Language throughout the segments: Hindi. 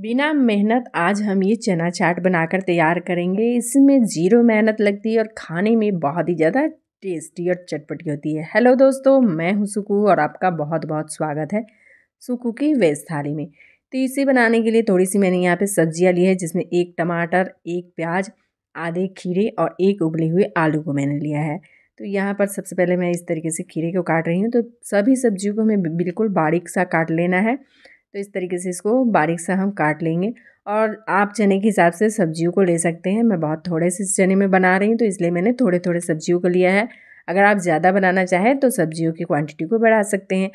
बिना मेहनत आज हम ये चना चाट बनाकर तैयार करेंगे इसमें ज़ीरो मेहनत लगती है और खाने में बहुत ही ज़्यादा टेस्टी और चटपटी होती है हेलो दोस्तों मैं हूँ सुकू और आपका बहुत बहुत स्वागत है सुकू की वेज थाली में तो इसे बनाने के लिए थोड़ी सी मैंने यहाँ पे सब्जियाँ ली है जिसमें एक टमाटर एक प्याज आधे खीरे और एक उबले हुए आलू को मैंने लिया है तो यहाँ पर सबसे पहले मैं इस तरीके से खीरे को काट रही हूँ तो सभी सब्जियों को हमें बिल्कुल बारीक सा काट लेना है तो इस तरीके से इसको बारीक सा हम काट लेंगे और आप चने के हिसाब से सब्जियों को ले सकते हैं मैं बहुत थोड़े से चने में बना रही हूँ तो इसलिए मैंने थोड़े थोड़े सब्जियों को लिया है अगर आप ज़्यादा बनाना चाहें तो सब्जियों की क्वांटिटी को बढ़ा सकते हैं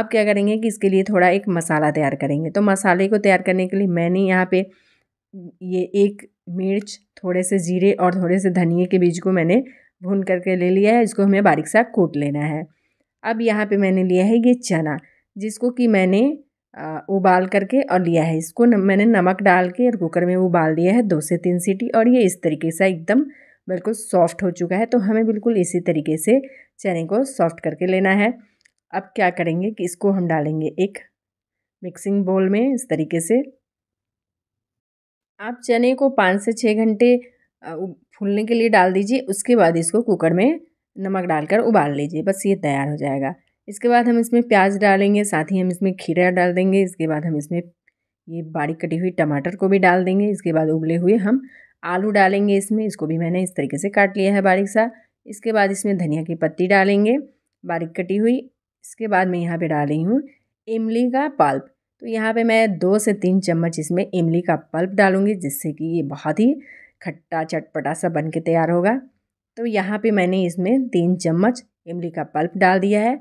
आप क्या करेंगे कि इसके लिए थोड़ा एक मसाला तैयार करेंगे तो मसाले को तैयार करने के लिए मैंने यहाँ पे ये एक मिर्च थोड़े से जीरे और थोड़े से धनिए के बीज को मैंने भून करके ले लिया है इसको हमें बारीक सा कूट लेना है अब यहाँ पर मैंने लिया है ये चना जिसको कि मैंने उबाल करके और लिया है इसको न, मैंने नमक डाल के और कुकर में उबाल दिया है दो से तीन सीटी और ये इस तरीके से एकदम बिल्कुल सॉफ्ट हो चुका है तो हमें बिल्कुल इसी तरीके से चने को सॉफ्ट करके लेना है अब क्या करेंगे कि इसको हम डालेंगे एक मिक्सिंग बोल में इस तरीके से आप चने को पाँच से छः घंटे फूलने के लिए डाल दीजिए उसके बाद इसको कुकर में नमक डालकर उबाल लीजिए बस ये तैयार हो जाएगा इसके बाद हम इसमें प्याज डालेंगे साथ ही हम इसमें खीरा डाल देंगे इसके बाद हम इसमें ये बारीक कटी हुई टमाटर को भी डाल देंगे इसके बाद उबले हुए हम आलू डालेंगे इसमें इसको भी मैंने इस तरीके से काट लिया है बारीक सा इसके बाद इसमें धनिया की पत्ती डालेंगे बारीक कटी हुई इसके बाद मैं यहाँ पे डाल रही हूँ इमली का पल्प तो यहाँ पे मैं दो से तीन चम्मच इसमें इमली का पल्प डालूँगी जिससे कि ये बहुत ही खट्टा चटपटा सा बन के तैयार होगा तो यहाँ पर मैंने इसमें तीन चम्मच इमली का पल्प डाल दिया है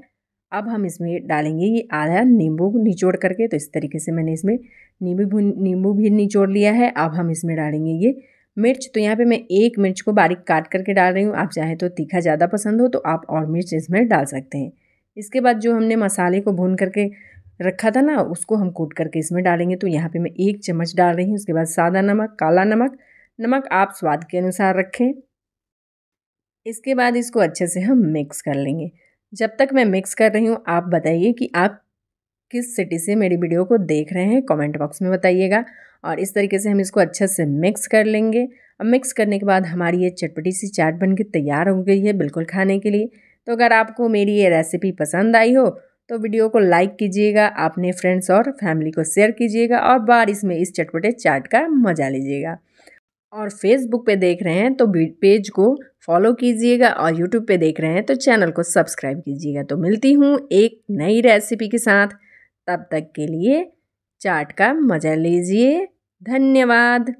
अब हम इसमें डालेंगे ये आधा नींबू निचोड़ करके तो इस तरीके से मैंने इसमें नींबू नींबू भी निचोड़ लिया है अब हम इसमें डालेंगे ये मिर्च तो यहाँ पे मैं एक मिर्च को बारीक काट करके डाल रही हूँ आप चाहे तो तीखा ज़्यादा पसंद हो तो आप और मिर्च इसमें डाल सकते हैं इसके बाद जो हमने मसाले को भून करके रखा था ना उसको हम कूट करके इसमें डालेंगे तो यहाँ पे मैं एक चम्मच डाल रही हूँ उसके बाद सादा नमक काला नमक नमक आप स्वाद के अनुसार रखें इसके बाद इसको अच्छे से हम मिक्स कर लेंगे जब तक मैं मिक्स कर रही हूँ आप बताइए कि आप किस सिटी से मेरी वीडियो को देख रहे हैं कमेंट बॉक्स में बताइएगा और इस तरीके से हम इसको अच्छे से मिक्स कर लेंगे अब मिक्स करने के बाद हमारी ये चटपटी सी चाट बन के तैयार हो गई है बिल्कुल खाने के लिए तो अगर आपको मेरी ये रेसिपी पसंद आई हो तो वीडियो को लाइक कीजिएगा अपने फ्रेंड्स और फैमिली को शेयर कीजिएगा और बार इसमें इस चटपटे चाट का मज़ा लीजिएगा और फेसबुक पे देख रहे हैं तो पेज को फॉलो कीजिएगा और यूट्यूब पे देख रहे हैं तो चैनल को सब्सक्राइब कीजिएगा तो मिलती हूँ एक नई रेसिपी के साथ तब तक के लिए चाट का मज़ा लीजिए धन्यवाद